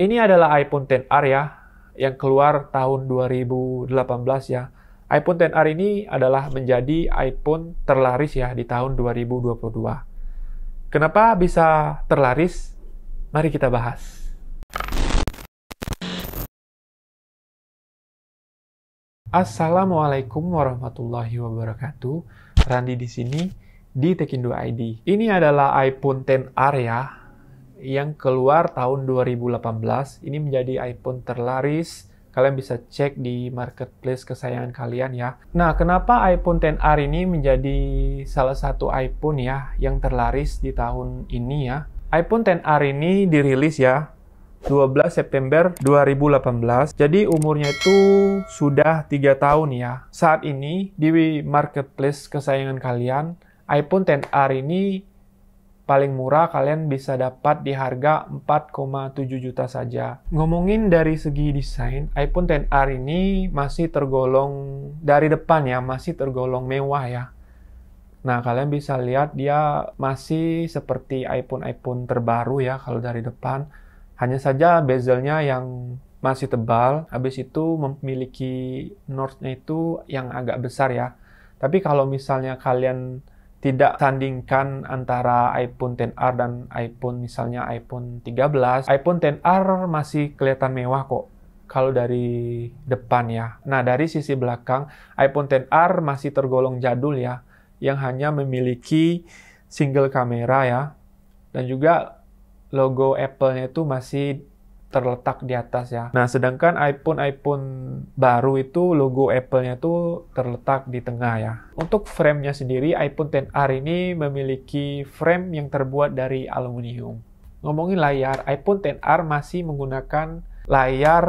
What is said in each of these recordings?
Ini adalah iPhone XR ya, yang keluar tahun 2018 ya. iPhone XR ini adalah menjadi iPhone terlaris ya di tahun 2022. Kenapa bisa terlaris? Mari kita bahas. Assalamualaikum warahmatullahi wabarakatuh. Randi di sini di Tekindo ID. Ini adalah iPhone XR ya, yang keluar tahun 2018. Ini menjadi iPhone terlaris. Kalian bisa cek di marketplace kesayangan kalian ya. Nah, kenapa iPhone XR ini menjadi salah satu iPhone ya yang terlaris di tahun ini ya? iPhone XR ini dirilis ya 12 September 2018. Jadi umurnya itu sudah 3 tahun ya. Saat ini di marketplace kesayangan kalian, iPhone XR ini paling murah kalian bisa dapat di harga 4,7 juta saja. Ngomongin dari segi desain, iPhone 10R ini masih tergolong dari depan ya, masih tergolong mewah ya. Nah, kalian bisa lihat dia masih seperti iPhone-iPhone terbaru ya kalau dari depan. Hanya saja bezelnya yang masih tebal, habis itu memiliki notch-nya itu yang agak besar ya. Tapi kalau misalnya kalian tidak tandingkan antara iPhone XR dan iPhone misalnya iPhone 13. iPhone XR masih kelihatan mewah kok kalau dari depan ya. Nah, dari sisi belakang iPhone XR masih tergolong jadul ya yang hanya memiliki single kamera ya. Dan juga logo Apple-nya itu masih terletak di atas ya. Nah, sedangkan iPhone-iPhone baru itu logo Apple-nya itu terletak di tengah ya. Untuk framenya sendiri, iPhone XR ini memiliki frame yang terbuat dari aluminium. Ngomongin layar, iPhone XR masih menggunakan layar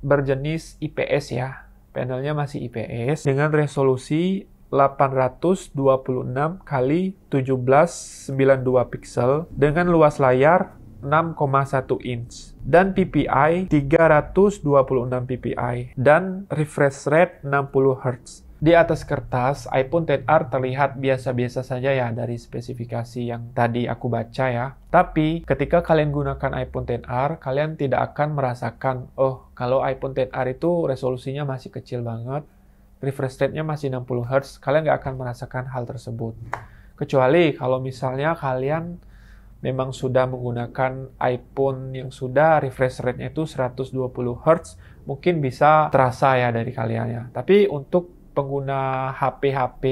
berjenis IPS ya. Panelnya masih IPS dengan resolusi 826 kali 1792 pixel dengan luas layar 6,1 inch dan PPI 326 PPI dan refresh rate 60 Hz. Di atas kertas, iPhone XR terlihat biasa-biasa saja ya dari spesifikasi yang tadi aku baca ya. Tapi ketika kalian gunakan iPhone XR, kalian tidak akan merasakan, oh kalau iPhone XR itu resolusinya masih kecil banget, refresh rate-nya masih 60 Hz, kalian nggak akan merasakan hal tersebut. Kecuali kalau misalnya kalian memang sudah menggunakan iPhone yang sudah refresh rate-nya itu 120 Hz, mungkin bisa terasa ya dari kalian ya. Tapi untuk pengguna HP-HP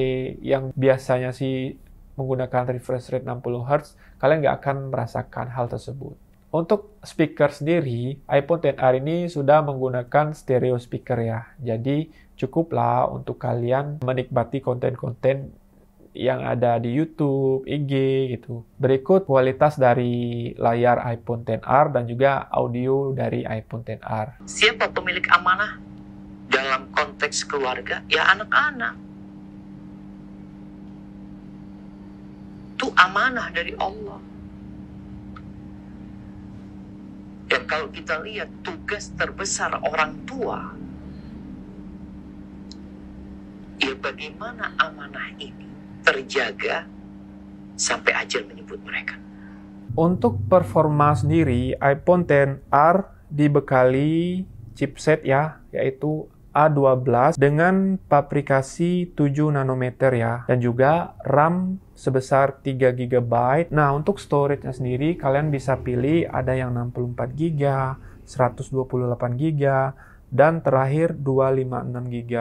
yang biasanya sih menggunakan refresh rate 60 Hz, kalian nggak akan merasakan hal tersebut. Untuk speaker sendiri, iPhone XR ini sudah menggunakan stereo speaker ya. Jadi cukuplah untuk kalian menikmati konten-konten yang ada di YouTube, IG gitu. Berikut kualitas dari layar iPhone XR dan juga audio dari iPhone XR. Siapa pemilik amanah dalam konteks keluarga? Ya anak-anak. Itu amanah dari Allah. Ya kalau kita lihat tugas terbesar orang tua ya bagaimana amanah ini terjaga sampai ajal menyebut mereka. Untuk performa sendiri, iPhone XR dibekali chipset ya, yaitu A12 dengan paprikasi 7 nanometer ya dan juga RAM sebesar 3 GB. Nah, untuk storage-nya sendiri kalian bisa pilih ada yang 64 GB, 128 GB, dan terakhir 256 GB.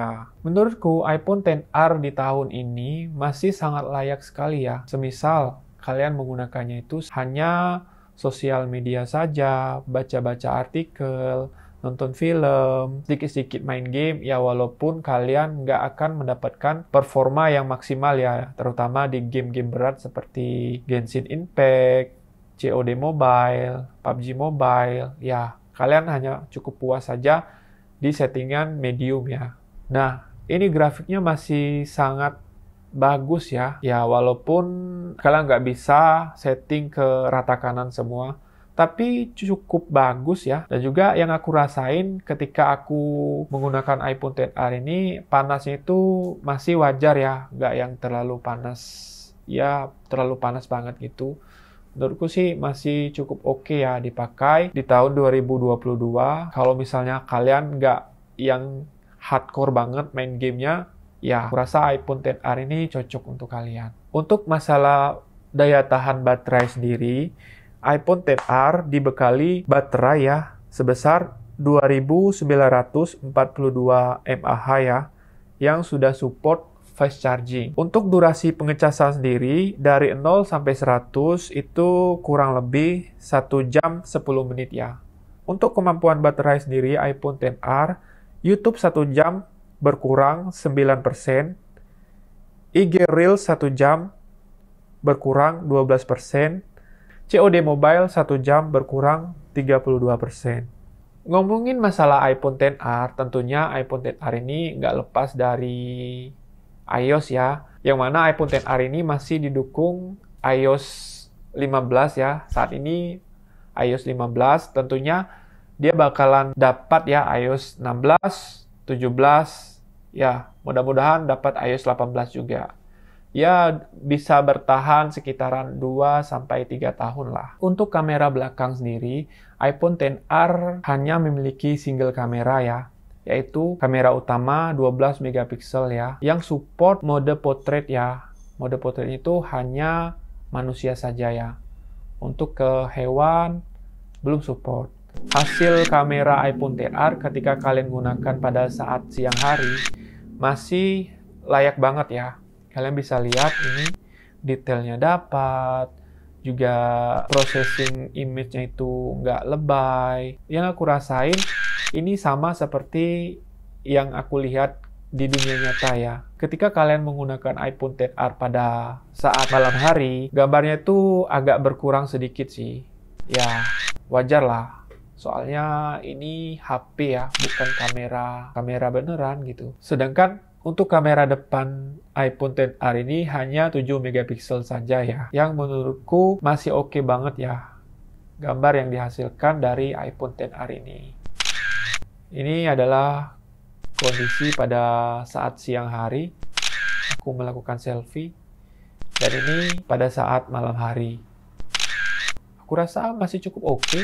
Menurutku iPhone XR di tahun ini masih sangat layak sekali ya. Semisal kalian menggunakannya itu hanya sosial media saja, baca-baca artikel, nonton film, sedikit-sedikit main game, ya walaupun kalian nggak akan mendapatkan performa yang maksimal ya, terutama di game-game berat seperti Genshin Impact, COD Mobile, PUBG Mobile, ya kalian hanya cukup puas saja di settingan medium ya. Nah, ini grafiknya masih sangat bagus ya. Ya, walaupun kalian nggak bisa setting ke rata kanan semua, tapi cukup bagus ya. Dan juga yang aku rasain ketika aku menggunakan iPhone XR ini, panasnya itu masih wajar ya, nggak yang terlalu panas. Ya, terlalu panas banget gitu menurutku sih masih cukup oke okay ya dipakai di tahun 2022. Kalau misalnya kalian nggak yang hardcore banget main gamenya, ya kurasa iPhone XR ini cocok untuk kalian. Untuk masalah daya tahan baterai sendiri, iPhone XR dibekali baterai ya sebesar 2942 mAh ya yang sudah support fast charging. Untuk durasi pengecasan sendiri dari 0 sampai 100 itu kurang lebih 1 jam 10 menit ya. Untuk kemampuan baterai sendiri iPhone XR, YouTube 1 jam berkurang 9%, IG Reel 1 jam berkurang 12%, COD Mobile 1 jam berkurang 32%. Ngomongin masalah iPhone XR, tentunya iPhone XR ini nggak lepas dari iOS ya. Yang mana iPhone XR ini masih didukung iOS 15 ya. Saat ini iOS 15 tentunya dia bakalan dapat ya iOS 16, 17 ya. Mudah-mudahan dapat iOS 18 juga ya bisa bertahan sekitaran 2 sampai 3 tahun lah. Untuk kamera belakang sendiri, iPhone XR hanya memiliki single kamera ya yaitu kamera utama 12 megapiksel ya yang support mode portrait ya. Mode portrait itu hanya manusia saja ya. Untuk ke hewan belum support. Hasil kamera iPhone XR ketika kalian gunakan pada saat siang hari masih layak banget ya. Kalian bisa lihat ini detailnya dapat, juga processing image-nya itu nggak lebay. Yang aku rasain ini sama seperti yang aku lihat di dunia nyata ya. Ketika kalian menggunakan iPhone XR pada saat malam hari, gambarnya itu agak berkurang sedikit sih. Ya, wajar lah. Soalnya ini HP ya, bukan kamera kamera beneran gitu. Sedangkan untuk kamera depan iPhone XR ini hanya 7 megapiksel saja ya, yang menurutku masih oke okay banget ya gambar yang dihasilkan dari iPhone XR ini. Ini adalah kondisi pada saat siang hari. Aku melakukan selfie. Dan ini pada saat malam hari. Aku rasa masih cukup oke. Okay.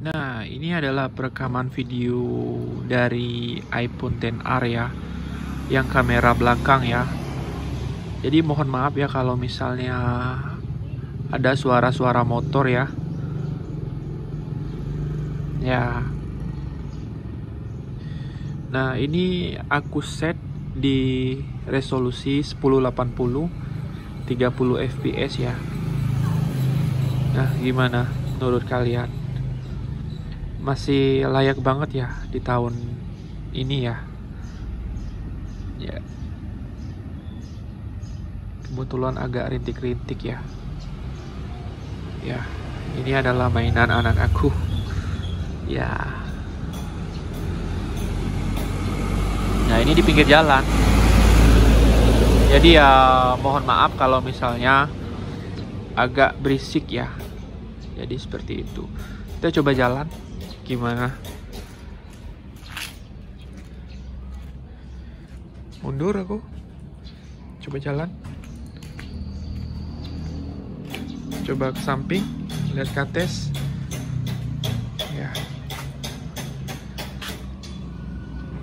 Nah, ini adalah perekaman video dari iPhone XR ya. Yang kamera belakang ya. Jadi mohon maaf ya kalau misalnya ada suara-suara motor ya ya nah ini aku set di resolusi 1080 30 fps ya nah gimana menurut kalian masih layak banget ya di tahun ini ya ya kebetulan agak rintik-rintik ya ya ini adalah mainan anak aku ya nah ini di pinggir jalan jadi ya mohon maaf kalau misalnya agak berisik ya jadi seperti itu kita coba jalan gimana mundur aku coba jalan coba ke samping lihat kates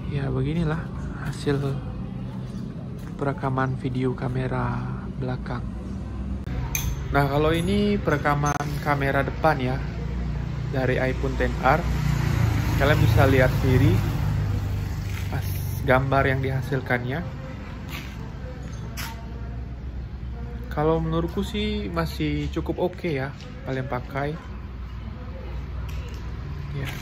ya beginilah hasil perekaman video kamera belakang nah kalau ini perekaman kamera depan ya dari iPhone XR kalian bisa lihat sendiri gambar yang dihasilkannya kalau menurutku sih masih cukup oke okay ya kalian pakai ya yeah.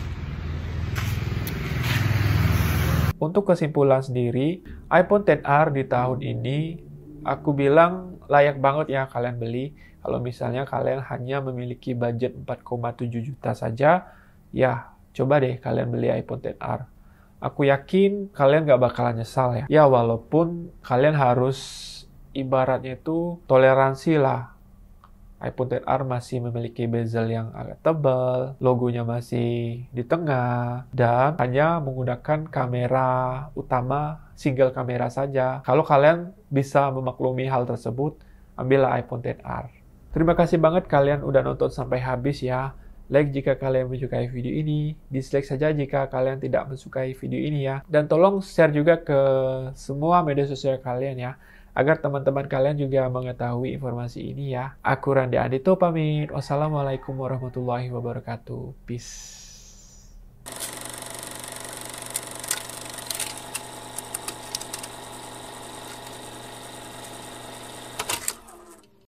Untuk kesimpulan sendiri, iPhone XR di tahun ini aku bilang layak banget ya kalian beli. Kalau misalnya kalian hanya memiliki budget 4,7 juta saja, ya coba deh kalian beli iPhone XR. Aku yakin kalian gak bakalan nyesal ya. Ya walaupun kalian harus ibaratnya itu toleransi lah iPhone XR masih memiliki bezel yang agak tebal, logonya masih di tengah, dan hanya menggunakan kamera utama single kamera saja. Kalau kalian bisa memaklumi hal tersebut, ambillah iPhone XR. Terima kasih banget kalian udah nonton sampai habis ya. Like jika kalian menyukai video ini, dislike saja jika kalian tidak menyukai video ini ya. Dan tolong share juga ke semua media sosial kalian ya agar teman-teman kalian juga mengetahui informasi ini ya. Aku Randi Adito pamit. Wassalamualaikum warahmatullahi wabarakatuh. Peace.